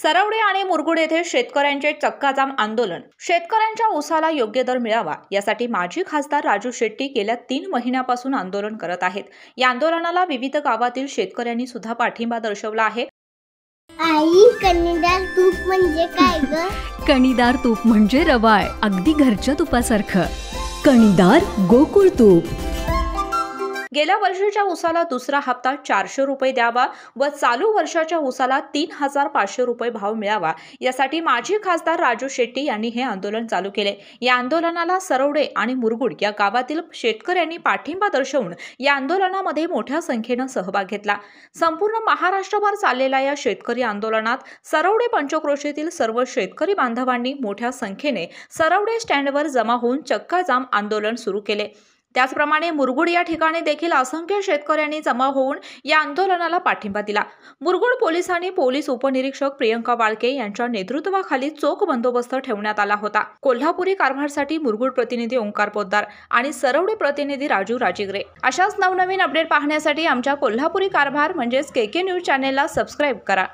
सरवडे आणि मुरगुड येथे शेतकऱ्यांचे चक्काजाम आंदोलन शेतकऱ्यांच्या ऊसाला योग्य दर मिळावा यासाठी माजी खासदार राजू शेट्टी गेल्या तीन महिन्यापासून आंदोलन करत आहेत या आंदोलनाला विविध गावातील शेतकऱ्यांनी सुद्धा पाठिंबा दर्शवला आहे आई कणीदार तूप म्हणजे काय ग कणीदार तूप म्हणजे रवाळ अगदी घरच्या तुपासारखं कणीदार गोकुळ तूप गेल्या वर्षीच्या ऊसाला दुसरा हप्ता चारशे रुपये द्यावा व चालू वर्षाच्या ऊसाला तीन हजार पाचशे रुपये भाव मिळावा यासाठी माजी खासदार राजू शेट्टी यांनी हे आंदोलन चालू केले या आंदोलनाला सरवडे आणि मुरगुड या गावातील शेतकऱ्यांनी पाठिंबा दर्शवून या आंदोलनामध्ये मोठ्या संख्येनं सहभाग घेतला संपूर्ण महाराष्ट्रभर चाललेल्या या शेतकरी आंदोलनात सरवडे पंचक्रोशीतील सर्व शेतकरी बांधवांनी मोठ्या संख्येने सरवडे स्टँडवर जमा होऊन चक्काजाम आंदोलन सुरू केले त्याचप्रमाणे मुरगुड या ठिकाणी देखील असंख्य शेतकऱ्यांनी जमा होऊन या आंदोलनाला पाठिंबा दिला मुरगुड पोलिसांनी पोलीस उपनिरीक्षक प्रियंका वाळके यांच्या नेतृत्वाखाली चोख बंदोबस्त ठेवण्यात आला होता कोल्हापुरी कारभारसाठी मुरगुड प्रतिनिधी ओंकार पोद्दार आणि सरवडे प्रतिनिधी राजू राजिग्रे अशाच नवनवीन अपडेट पाहण्यासाठी आमच्या कोल्हापुरी कारभार म्हणजेच के के न्यूज चॅनेलला सबस्क्राईब करा